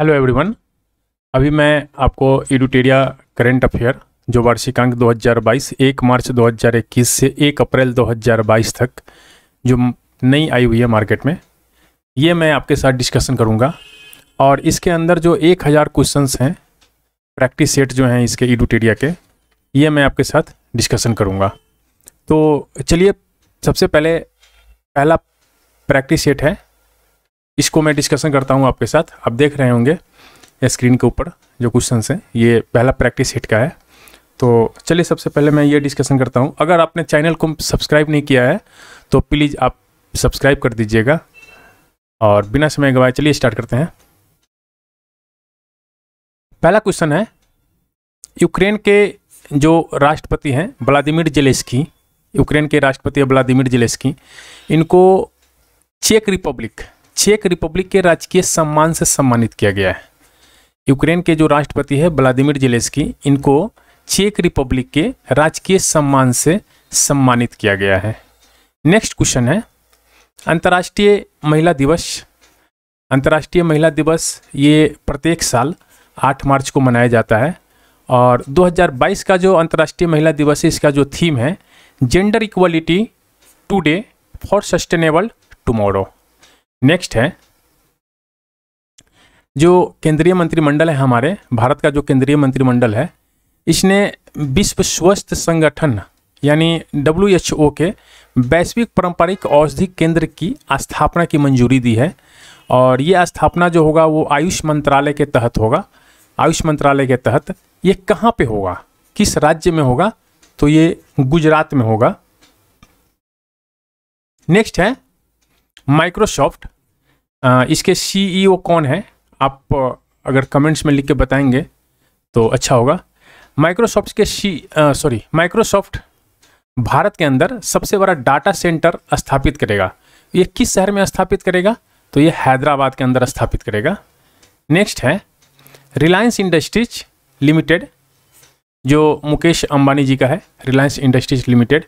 hello everyone अभी मैं आपको एडुटेरिया करेंट अफेयर जो वार्षिकांक 2022 एक मार्च 2021 से एक अप्रैल 2022 तक जो नई आई हुई है मार्केट में ये मैं आपके साथ डिस्कशन करूंगा और इसके अंदर जो 1000 क्वेश्चंस हैं प्रैक्टिस सेट जो हैं इसके एडुटेरिया के ये मैं आपके साथ डिस्कशन करूँगा तो चलिए सबसे पहले पहला प्रैक्टिस सेट है इसको मैं डिस्कशन करता हूँ आपके साथ आप देख रहे होंगे स्क्रीन के ऊपर जो क्वेश्चन हैं ये पहला प्रैक्टिस हिट का है तो चलिए सबसे पहले मैं ये डिस्कशन करता हूँ अगर आपने चैनल को सब्सक्राइब नहीं किया है तो प्लीज़ आप सब्सक्राइब कर दीजिएगा और बिना समय गवाए चलिए स्टार्ट करते हैं पहला क्वेश्चन है यूक्रेन के जो राष्ट्रपति हैं व्लादिमिर जेलेस्की यूक्रेन के राष्ट्रपति व्लादिमिर जेलेस्की इनको चेक रिपब्लिक चेक रिपब्लिक के राजकीय सम्मान से सम्मानित किया गया है यूक्रेन के जो राष्ट्रपति है व्लादिमिर जिलेस्की इनको चेक रिपब्लिक के राजकीय सम्मान से सम्मानित किया गया है नेक्स्ट क्वेश्चन है अंतर्राष्ट्रीय महिला दिवस अंतर्राष्ट्रीय महिला दिवस ये प्रत्येक साल 8 मार्च को मनाया जाता है और 2022 का जो अंतर्राष्ट्रीय महिला दिवस है इसका जो थीम है gender equality today for sustainable tomorrow next है जो केंद्रीय मंत्रिमंडल है हमारे भारत का जो केंद्रीय मंत्रिमंडल है इसने विश्व स्वास्थ्य संगठन यानी डब्ल्यू के वैश्विक पारंपरिक औषधि केंद्र की स्थापना की मंजूरी दी है और ये स्थापना जो होगा वो आयुष मंत्रालय के तहत होगा आयुष मंत्रालय के तहत ये कहाँ पे होगा किस राज्य में होगा तो ये गुजरात में होगा नेक्स्ट है माइक्रोसॉफ्ट इसके सीईओ e कौन है आप अगर कमेंट्स में लिख के बताएंगे तो अच्छा होगा माइक्रोसॉफ्ट के सी सॉरी माइक्रोसॉफ्ट भारत के अंदर सबसे बड़ा डाटा सेंटर स्थापित करेगा ये किस शहर में स्थापित करेगा तो ये हैदराबाद के अंदर स्थापित करेगा नेक्स्ट है रिलायंस इंडस्ट्रीज लिमिटेड जो मुकेश अंबानी जी का है रिलायंस इंडस्ट्रीज लिमिटेड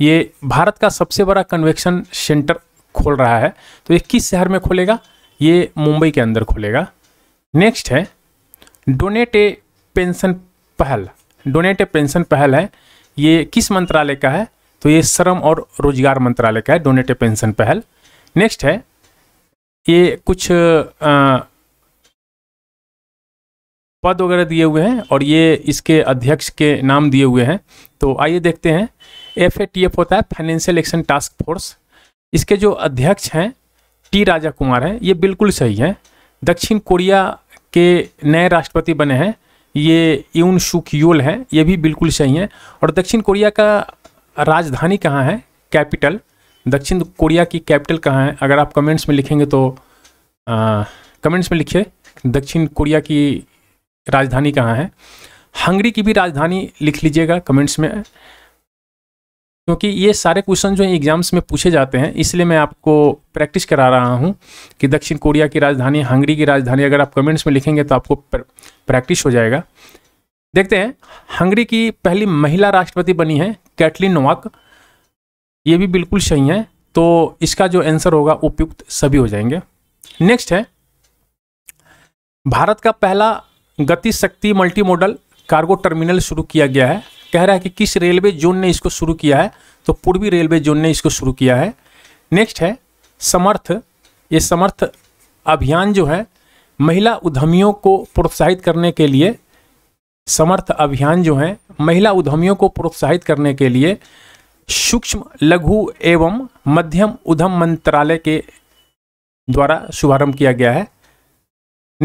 ये भारत का सबसे बड़ा कन्वेक्शन सेंटर खोल रहा है तो ये किस शहर में खोलेगा ये मुंबई के अंदर खोलेगा नेक्स्ट है डोनेट ए पेंशन पहल डोनेट ए पेंशन पहल है ये किस मंत्रालय का है तो ये श्रम और रोजगार मंत्रालय का है डोनेट ए पेंशन पहल नेक्स्ट है ये कुछ पद वगैरह दिए हुए हैं और ये इसके अध्यक्ष के नाम दिए हुए हैं तो आइए देखते हैं एफ होता है फाइनेंशियल एक्शन टास्क फोर्स इसके जो अध्यक्ष हैं टी राजा कुमार हैं ये बिल्कुल सही हैं दक्षिण कोरिया के नए राष्ट्रपति बने हैं ये यून शुक योल हैं ये भी बिल्कुल सही हैं और दक्षिण कोरिया का राजधानी कहाँ है कैपिटल दक्षिण कोरिया की कैपिटल कहाँ है अगर आप कमेंट्स में लिखेंगे तो आ, कमेंट्स में लिखिए दक्षिण कोरिया की राजधानी कहाँ है हंगरी की भी राजधानी लिख लीजिएगा कमेंट्स में क्योंकि ये सारे क्वेश्चन जो एग्जाम्स में पूछे जाते हैं इसलिए मैं आपको प्रैक्टिस करा रहा हूँ कि दक्षिण कोरिया की राजधानी हंगरी की राजधानी अगर आप कमेंट्स में लिखेंगे तो आपको प्रैक्टिस हो जाएगा देखते हैं हंगरी की पहली महिला राष्ट्रपति बनी है कैटलिन नोवाक ये भी बिल्कुल सही है तो इसका जो आंसर होगा उपयुक्त सभी हो जाएंगे नेक्स्ट है भारत का पहला गति शक्ति मल्टी मॉडल कार्गो टर्मिनल शुरू किया गया है कह रहा है कि किस रेलवे जोन ने इसको शुरू किया है तो पूर्वी रेलवे जोन ने इसको शुरू किया है नेक्स्ट है समर्थ ये समर्थ अभियान जो है महिला उद्यमियों को प्रोत्साहित करने के लिए समर्थ अभियान जो है महिला उद्यमियों को प्रोत्साहित करने के लिए सूक्ष्म लघु एवं मध्यम उद्यम मंत्रालय के द्वारा शुभारंभ किया गया है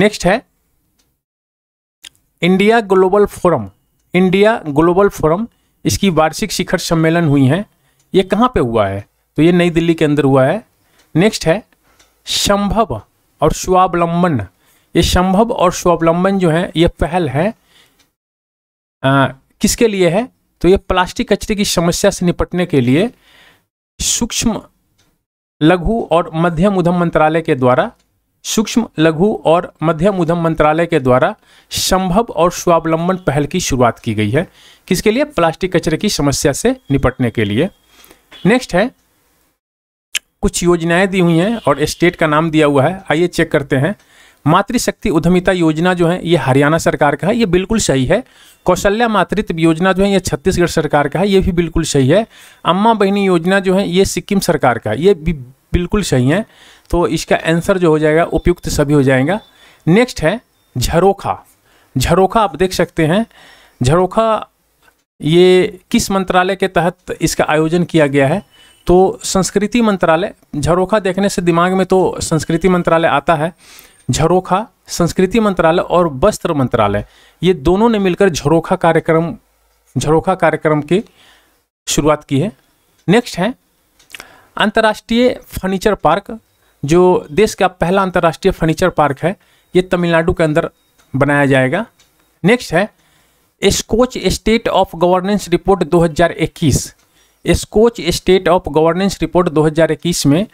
नेक्स्ट है India global forum India global forum इसकी वार्षिक शिखर सम्मेलन हुई है ये कहाँ पे हुआ है तो ये नई दिल्ली के अंदर हुआ है नेक्स्ट है संभव और स्वावलंबन ये संभव और स्वावलंबन जो है ये पहल है आ, किसके लिए है तो ये प्लास्टिक कचरे की समस्या से निपटने के लिए सूक्ष्म लघु और मध्यम उद्यम मंत्रालय के द्वारा सूक्ष्म लघु और मध्यम उद्यम मंत्रालय के द्वारा संभव और स्वावलंबन पहल की शुरुआत की गई है किसके लिए प्लास्टिक कचरे की समस्या से निपटने के लिए नेक्स्ट है कुछ योजनाएं दी हुई हैं और स्टेट का नाम दिया हुआ है आइए चेक करते हैं मातृशक्ति उद्यमिता योजना जो है ये हरियाणा सरकार का है ये बिल्कुल सही है कौशल्या मातृत्व योजना जो है ये छत्तीसगढ़ सरकार का है ये भी बिल्कुल सही है अम्मा बहनी योजना जो है ये सिक्किम सरकार का है ये भी बिल्कुल सही है तो इसका आंसर जो हो जाएगा उपयुक्त सभी हो जाएगा नेक्स्ट है झरोखा झरोखा आप देख सकते हैं झरोखा ये किस मंत्रालय के तहत इसका आयोजन किया गया है तो संस्कृति मंत्रालय झरोखा देखने से दिमाग में तो संस्कृति मंत्रालय आता है झरोखा संस्कृति मंत्रालय और वस्त्र मंत्रालय ये दोनों ने मिलकर झरोखा कार्यक्रम झरोखा कार्यक्रम की शुरुआत की है नेक्स्ट है अंतर्राष्ट्रीय फर्नीचर पार्क जो देश का पहला अंतर्राष्ट्रीय फर्नीचर पार्क है ये तमिलनाडु के अंदर बनाया जाएगा नेक्स्ट है Skoch state of governance report 2021 Skoch state of governance report 2021 में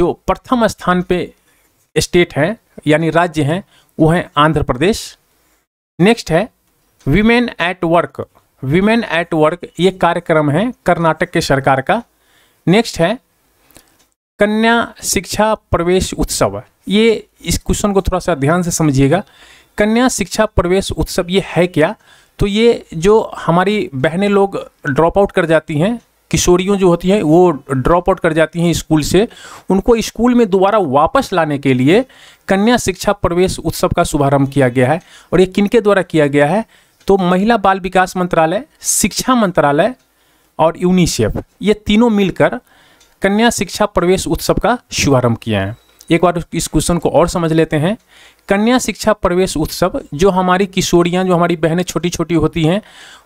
जो प्रथम स्थान पे स्टेट हैं यानी राज्य हैं वो हैं आंध्र प्रदेश नेक्स्ट है women at work women at work ये कार्यक्रम है कर्नाटक के सरकार का नेक्स्ट है कन्या शिक्षा प्रवेश उत्सव ये इस क्वेश्चन को थोड़ा सा ध्यान से समझिएगा कन्या शिक्षा प्रवेश उत्सव ये है क्या तो ये जो हमारी बहनें लोग ड्रॉप आउट कर जाती हैं किशोरियों जो होती हैं वो ड्रॉप आउट कर जाती हैं स्कूल से उनको स्कूल में दोबारा वापस लाने के लिए कन्या शिक्षा प्रवेश उत्सव का शुभारंभ किया गया है और ये किनके द्वारा किया गया है तो महिला बाल विकास मंत्रालय शिक्षा मंत्रालय और यूनिसेफ ये तीनों मिलकर कन्या शिक्षा प्रवेश उत्सव का शुभारंभ किया है एक बार इस क्वेश्चन को और समझ लेते हैं कन्या शिक्षा प्रवेश उत्सव जो हमारी किशोरियाँ जो हमारी बहनें छोटी छोटी होती हैं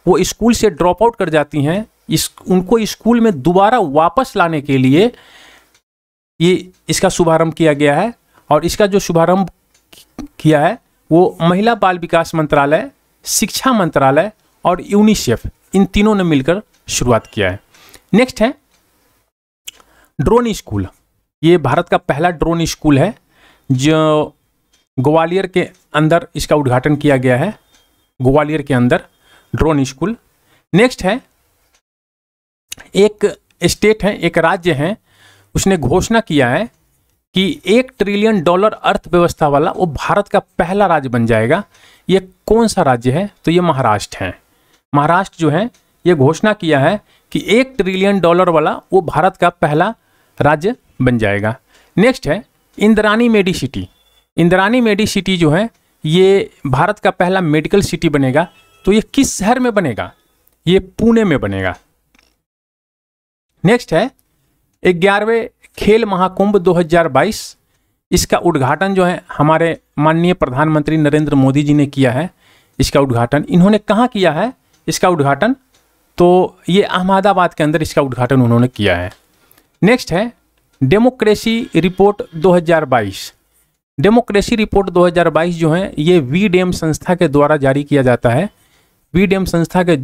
वो स्कूल से ड्रॉप आउट कर जाती हैं इस उनको स्कूल में दोबारा वापस लाने के लिए ये इसका शुभारंभ किया गया है और इसका जो शुभारंभ किया है वो महिला बाल विकास मंत्रालय शिक्षा मंत्रालय और यूनिसेफ इन तीनों ने मिलकर शुरुआत किया है नेक्स्ट है ड्रोन स्कूल ये भारत का पहला ड्रोन स्कूल है जो ग्वालियर के अंदर इसका उद्घाटन किया गया है ग्वालियर के अंदर ड्रोन स्कूल नेक्स्ट है एक स्टेट है एक राज्य है उसने घोषणा किया है कि एक ट्रिलियन डॉलर अर्थव्यवस्था वाला वो भारत का पहला राज्य बन जाएगा ये कौन सा राज्य है तो ये महाराष्ट्र है महाराष्ट्र जो है ये घोषणा किया है कि एक ट्रिलियन डॉलर वाला वो भारत का पहला राज्य बन जाएगा नेक्स्ट है Indrani medi city Indrani medi city जो है ये भारत का पहला मेडिकल सिटी बनेगा तो ये किस शहर में बनेगा ये पुणे में बनेगा नेक्स्ट है ग्यारहवें खेल महाकुंभ 2022 इसका उद्घाटन जो है हमारे माननीय प्रधानमंत्री नरेंद्र मोदी जी ने किया है इसका उद्घाटन इन्होंने कहाँ किया है इसका उद्घाटन तो ये अहमदाबाद के अंदर इसका उद्घाटन उन्होंने किया है नेक्स्ट है डेमोक्रेसी रिपोर्ट 2022 डेमोक्रेसी रिपोर्ट 2022 जो है ये वी डेम संस्था के द्वारा जारी किया जाता है वी डेम संस्था के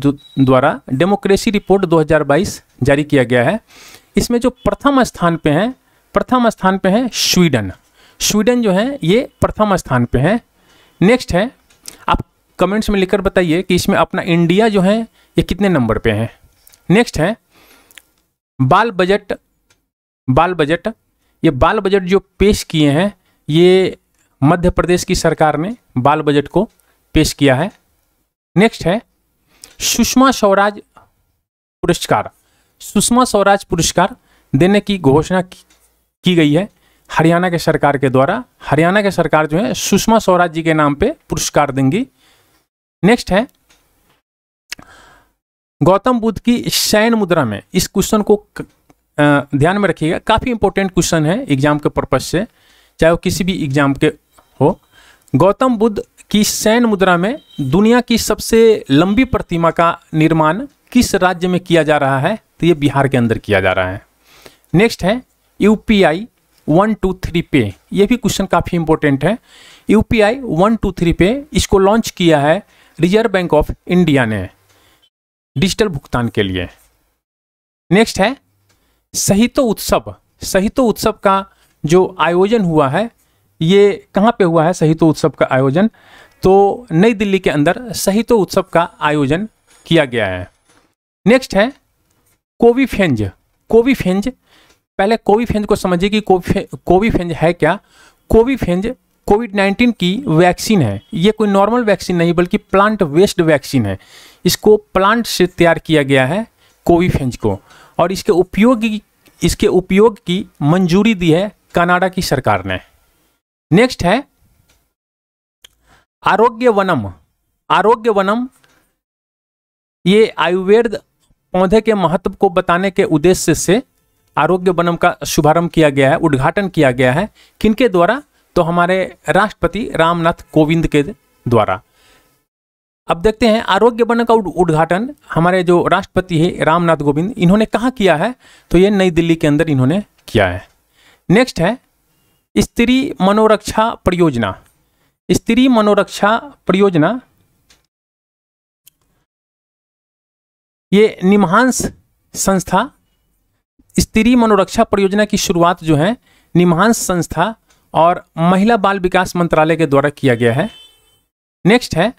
द्वारा डेमोक्रेसी रिपोर्ट 2022 जारी किया गया है इसमें जो प्रथम स्थान पे हैं प्रथम स्थान पे हैं स्वीडन स्वीडन जो है ये प्रथम स्थान पे हैं नेक्स्ट है आप कमेंट्स में लिखकर बताइए कि इसमें अपना इंडिया जो है ये कितने नंबर पे हैं नेक्स्ट है बाल बजट बाल बजट ये बाल बजट जो पेश किए हैं ये मध्य प्रदेश की सरकार ने बाल बजट को पेश किया है नेक्स्ट है सुषमा स्वराज पुरस्कार सुषमा स्वराज पुरस्कार देने की घोषणा की गई है हरियाणा के सरकार के द्वारा हरियाणा के सरकार जो है सुषमा स्वराज जी के नाम पे पुरस्कार देंगी नेक्स्ट है गौतम बुद्ध की शयन मुद्रा में इस क्वेश्चन को ध्यान में रखिएगा काफ़ी इंपॉर्टेंट क्वेश्चन है एग्जाम के पर्पज से चाहे वो किसी भी एग्जाम के हो गौतम बुद्ध की सैन मुद्रा में दुनिया की सबसे लंबी प्रतिमा का निर्माण किस राज्य में किया जा रहा है तो ये बिहार के अंदर किया जा रहा है नेक्स्ट है U P I one two three पे ये भी क्वेश्चन काफ़ी इंपॉर्टेंट है U P I one two three पे इसको लॉन्च किया है रिजर्व बैंक ऑफ इंडिया ने डिजिटल भुगतान के लिए नेक्स्ट है सहितो उत्सव सहितो उत्सव का जो आयोजन हुआ है ये कहाँ पे हुआ है सहितो उत्सव का आयोजन तो नई दिल्ली के अंदर सहितो उत्सव का आयोजन किया गया है नेक्स्ट है कोविफेंज कोविफेंज पहले कोविफेंज को समझिए कि कोविफे कोविफेंज है क्या कोविफेंज कोविड नाइन्टीन की वैक्सीन है ये कोई नॉर्मल वैक्सीन नहीं बल्कि प्लांट वेस्ड वैक्सीन है इसको प्लांट से तैयार किया गया है कोविफेंज को और इसके उपयोग की इसके उपयोग की मंजूरी दी है कनाडा की सरकार ने नेक्स्ट है आरोग्य वनम आरोग्य वनम ये आयुर्वेद पौधे के महत्व को बताने के उद्देश्य से आरोग्य वनम का शुभारंभ किया गया है उद्घाटन किया गया है किनके द्वारा तो हमारे राष्ट्रपति रामनाथ कोविंद के द्वारा अब देखते हैं आरोग्य वन का उद्घाटन हमारे जो राष्ट्रपति है रामनाथ कोविंद इन्होंने कहाँ किया है तो ये नई दिल्ली के अंदर इन्होंने किया है नेक्स्ट है स्त्री मनोरक्षा परियोजना स्त्री मनोरक्षा परियोजना ये निमहांस संस्था स्त्री मनोरक्षा परियोजना की शुरुआत जो है निमहांस संस्था और महिला बाल विकास मंत्रालय के द्वारा किया गया है नेक्स्ट है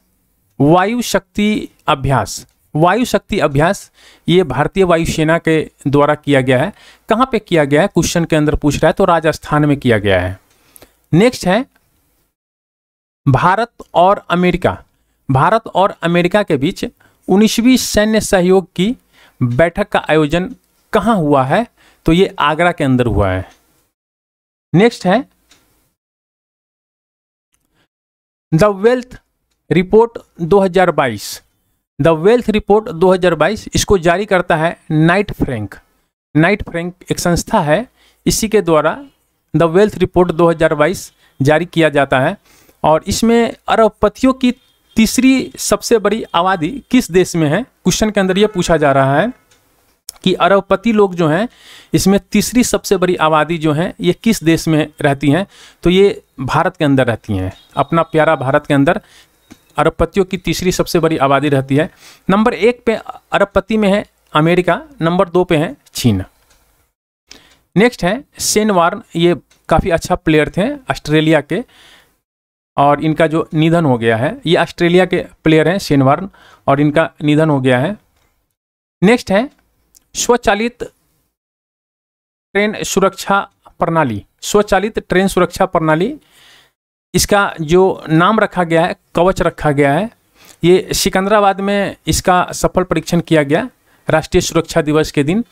वायु शक्ति अभ्यास वायु शक्ति अभ्यास ये भारतीय वायुसेना के द्वारा किया गया है कहाँ पे किया गया है क्वेश्चन के अंदर पूछ रहा है तो राजस्थान में किया गया है नेक्स्ट है भारत और अमेरिका भारत और अमेरिका के बीच उन्नीसवीं सैन्य सहयोग की बैठक का आयोजन कहाँ हुआ है तो ये आगरा के अंदर हुआ है नेक्स्ट है the wealth report 2022 the wealth report 2022 इसको जारी करता है नाइट फ्रैंक नाइट फ्रैंक एक संस्था है इसी के द्वारा द वेल्थ रिपोर्ट 2022 जारी किया जाता है और इसमें अरबपतियों की तीसरी सबसे बड़ी आबादी किस देश में है क्वेश्चन के अंदर ये पूछा जा रहा है कि अरबपति लोग जो हैं इसमें तीसरी सबसे बड़ी आबादी जो है ये किस देश में रहती हैं तो ये भारत के अंदर रहती हैं अपना प्यारा भारत के अंदर अरबपतियों की तीसरी सबसे बड़ी आबादी रहती है नंबर एक पे अरबपति में है अमेरिका नंबर दो पे है चीन नेक्स्ट है सेन वार्न ये काफ़ी अच्छा प्लेयर थे ऑस्ट्रेलिया के और इनका जो निधन हो गया है ये ऑस्ट्रेलिया के प्लेयर हैं सेन वार्न और इनका निधन हो गया है नेक्स्ट है स्वचालित ट्रेन सुरक्षा प्रणाली स्वचालित ट्रेन सुरक्षा प्रणाली इसका जो नाम रखा गया है कवच रखा गया है ये सिकंदराबाद में इसका सफल परीक्षण किया गया राष्ट्रीय सुरक्षा दिवस के दिन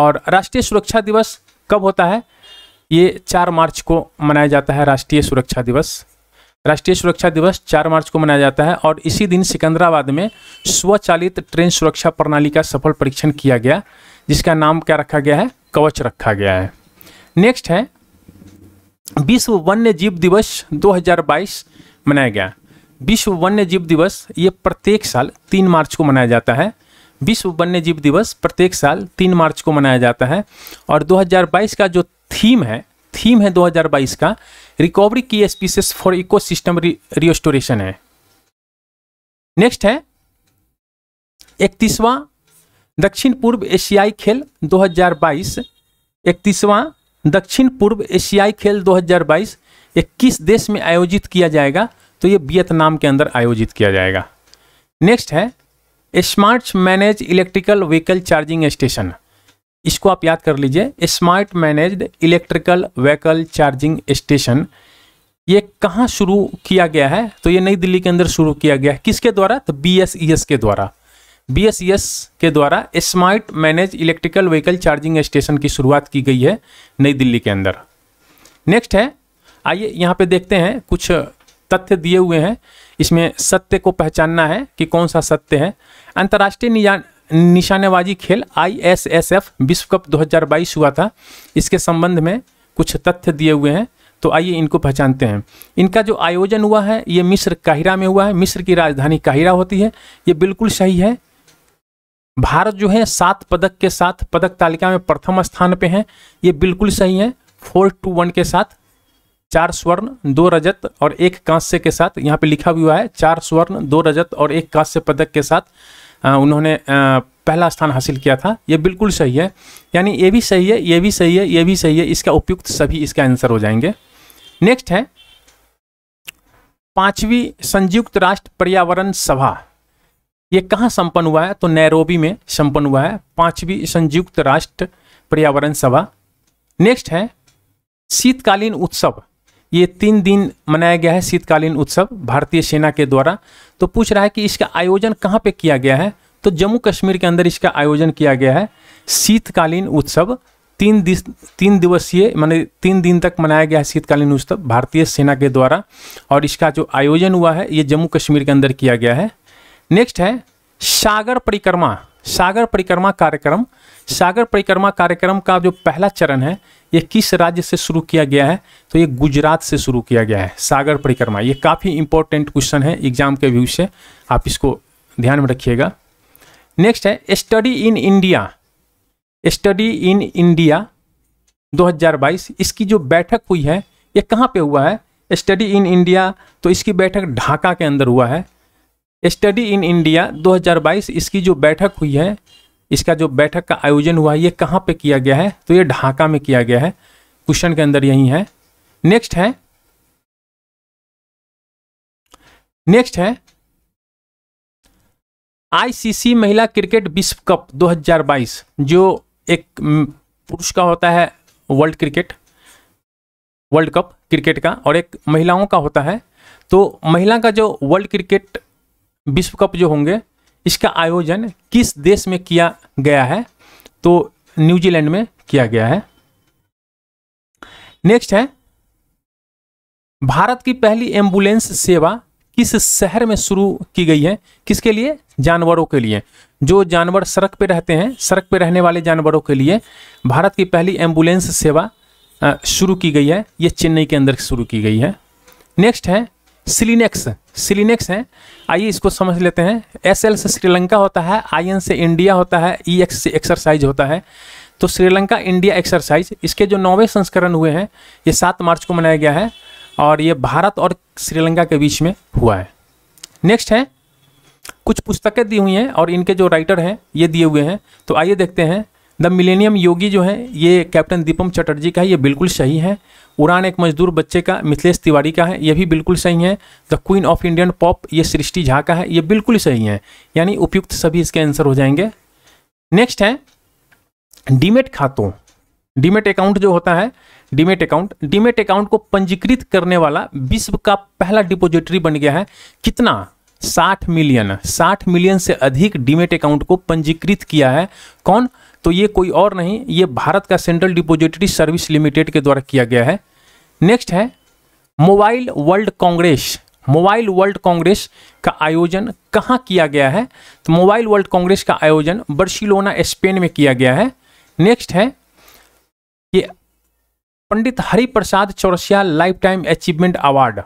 और राष्ट्रीय सुरक्षा दिवस कब होता है ये चार मार्च को मनाया जाता है राष्ट्रीय सुरक्षा दिवस राष्ट्रीय सुरक्षा दिवस चार मार्च को मनाया जाता है और इसी दिन सिकंदराबाद में स्वचालित ट्रेन सुरक्षा प्रणाली का सफल परीक्षण किया गया जिसका नाम क्या रखा गया है कवच रखा गया है नेक्स्ट है विश्व वन्य जीव दिवस 2022 मनाया गया विश्व वन्य जीव दिवस ये प्रत्येक साल तीन मार्च को मनाया जाता है विश्व वन्य जीव दिवस प्रत्येक साल तीन मार्च को मनाया जाता है और 2022 का जो थीम है थीम है 2022 का रिकवरी की स्पीसीज फॉर इकोसिस्टम रिस्टोरेशन है नेक्स्ट है इकतीसवां दक्षिण पूर्व एशियाई खेल 2022 इकतीसवां दक्षिण पूर्व एशियाई खेल 2022 ये किस देश में आयोजित किया जाएगा तो ये वियतनाम के अंदर आयोजित किया जाएगा नेक्स्ट है smart manage electrical vehicle charging station इसको आप याद कर लीजिए smart managed electrical vehicle charging station ये कहाँ शुरू किया गया है तो ये नई दिल्ली के अंदर शुरू किया गया है किसके द्वारा तो बी e के द्वारा बीएसईएस e के द्वारा smart manage electrical vehicle charging station की शुरुआत की गई है नई दिल्ली के अंदर नेक्स्ट है आइए यहाँ पे देखते हैं कुछ तथ्य दिए हुए हैं इसमें सत्य को पहचानना है कि कौन सा सत्य है अंतर्राष्ट्रीय निशानेबाजी खेल आईएसएसएफ विश्व कप 2022 हुआ था इसके संबंध में कुछ तथ्य दिए हुए हैं तो आइए इनको पहचानते हैं इनका जो आयोजन हुआ है ये मिस्र काहिरा में हुआ है मिस्र की राजधानी काहिरा होती है ये बिल्कुल सही है भारत जो है सात पदक के साथ पदक तालिका में प्रथम स्थान पे है ये बिल्कुल सही है फोर टू वन के साथ चार स्वर्ण दो रजत और एक कांस्य के साथ यहाँ पे लिखा भी हुआ है चार स्वर्ण दो रजत और एक कांस्य पदक के साथ आ, उन्होंने आ, पहला स्थान हासिल किया था ये बिल्कुल सही है यानी ये भी सही है ये भी सही है ये भी सही है इसका उपयुक्त सभी इसका आंसर हो जाएंगे नेक्स्ट है पांचवी संयुक्त राष्ट्र पर्यावरण सभा ये कहाँ संपन्न हुआ है तो नैरोबी में संपन्न हुआ है पांचवी संयुक्त राष्ट्र पर्यावरण सभा नेक्स्ट है शीतकालीन उत्सव ये तीन दिन मनाया गया है शीतकालीन उत्सव भारतीय सेना के द्वारा तो पूछ रहा है कि इसका आयोजन कहाँ पे किया गया है तो जम्मू कश्मीर के अंदर इसका आयोजन किया गया है शीतकालीन उत्सव तीन दिस तीन दिवसीय मैंने तीन दिन तक मनाया गया है शीतकालीन उत्सव भारतीय सेना के द्वारा और इसका जो आयोजन हुआ है ये जम्मू कश्मीर के अंदर किया गया है नेक्स्ट है सागर परिक्रमा सागर परिक्रमा कार्यक्रम सागर परिक्रमा कार्यक्रम का जो पहला चरण है ये किस राज्य से शुरू किया गया है तो ये गुजरात से शुरू किया गया है सागर परिक्रमा ये काफ़ी इंपॉर्टेंट क्वेश्चन है एग्जाम के व्यू से आप इसको ध्यान में रखिएगा नेक्स्ट है study in India study in India 2022 इसकी जो बैठक हुई है ये कहाँ पे हुआ है स्टडी इन इंडिया तो इसकी बैठक ढाका के अंदर हुआ है स्टडी इन इंडिया 2022 इसकी जो बैठक हुई है इसका जो बैठक का आयोजन हुआ है ये कहाँ पे किया गया है तो ये ढाका में किया गया है क्वेश्चन के अंदर यही है नेक्स्ट है नेक्स्ट है आईसीसी महिला क्रिकेट विश्व कप 2022 जो एक पुरुष का होता है world cricket world cup cricket का और एक महिलाओं का होता है तो महिला का जो वर्ल्ड क्रिकेट विश्व कप जो होंगे इसका आयोजन किस देश में किया गया है तो न्यूजीलैंड में किया गया है नेक्स्ट है भारत की पहली एम्बुलेंस सेवा किस शहर में शुरू की गई है किसके लिए जानवरों के लिए जो जानवर सड़क पे रहते हैं सड़क पे रहने वाले जानवरों के लिए भारत की पहली एम्बुलेंस सेवा शुरू की गई है यह चेन्नई के अंदर शुरू की गई है नेक्स्ट है सिलिनेक्स सिलिनेक्स हैं आइए इसको समझ लेते हैं एस एल से श्रीलंका होता है आई एन से इंडिया होता है ई e एक्स से एक्सरसाइज होता है तो श्रीलंका इंडिया एक्सरसाइज इसके जो नौवे संस्करण हुए हैं ये सात मार्च को मनाया गया है और ये भारत और श्रीलंका के बीच में हुआ है नेक्स्ट है कुछ पुस्तकें दी हुई हैं और इनके जो राइटर हैं ये दिए हुए हैं तो आइए देखते हैं द मिलेनियम योगी जो है ये कैप्टन दीपम चटर्जी का है ये बिल्कुल सही है उड़ान एक मजदूर बच्चे का मिथिलेश तिवारी का है ये भी बिल्कुल सही है the queen of Indian pop ये सृष्टि झा का है ये बिल्कुल सही है यानी उपयुक्त सभी इसके आंसर हो जाएंगे नेक्स्ट है डीमेट खातों डीमेट अकाउंट जो होता है डीमेट अकाउंट डीमेट अकाउंट को पंजीकृत करने वाला विश्व का पहला डिपोजिटरी बन गया है कितना 60 मिलियन 60 मिलियन से अधिक डीमेट अकाउंट को पंजीकृत किया है कौन तो ये कोई और नहीं ये भारत का सेंट्रल डिपोजिटरी सर्विस लिमिटेड के द्वारा किया गया है नेक्स्ट है mobile world congress mobile world congress का आयोजन कहाँ किया गया है तो मोबाइल वर्ल्ड कांग्रेस का आयोजन बर्सिलोना स्पेन में किया गया है नेक्स्ट है ये Pandit Hariprasad Chaurasia lifetime achievement award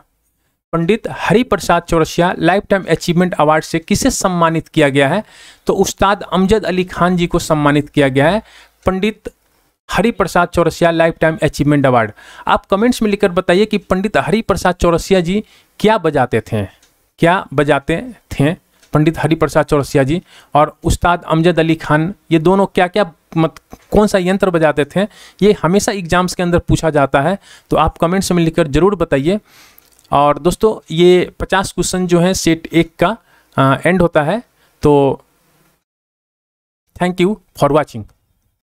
Pandit Hariprasad Chaurasia lifetime achievement award से किसे सम्मानित किया गया है तो उस्ताद अमजद अली खान जी को सम्मानित किया गया है Pandit Hariprasad Chaurasia lifetime achievement award आप कमेंट्स में लिखकर बताइए कि पंडित हरिप्रसाद चौरसिया जी क्या बजाते थे क्या बजाते थे पंडित हरिप्रसाद चौरसिया जी और उस्ताद अमजद अली खान ये दोनों क्या क्या मत कौन सा यंत्र बजाते थे ये हमेशा एग्जाम्स के अंदर पूछा जाता है तो आप कमेंट्स में लिखकर ज़रूर बताइए और दोस्तों ये पचास क्वेश्चन जो है सेट एक का आ, एंड होता है तो थैंक यू फॉर वॉचिंग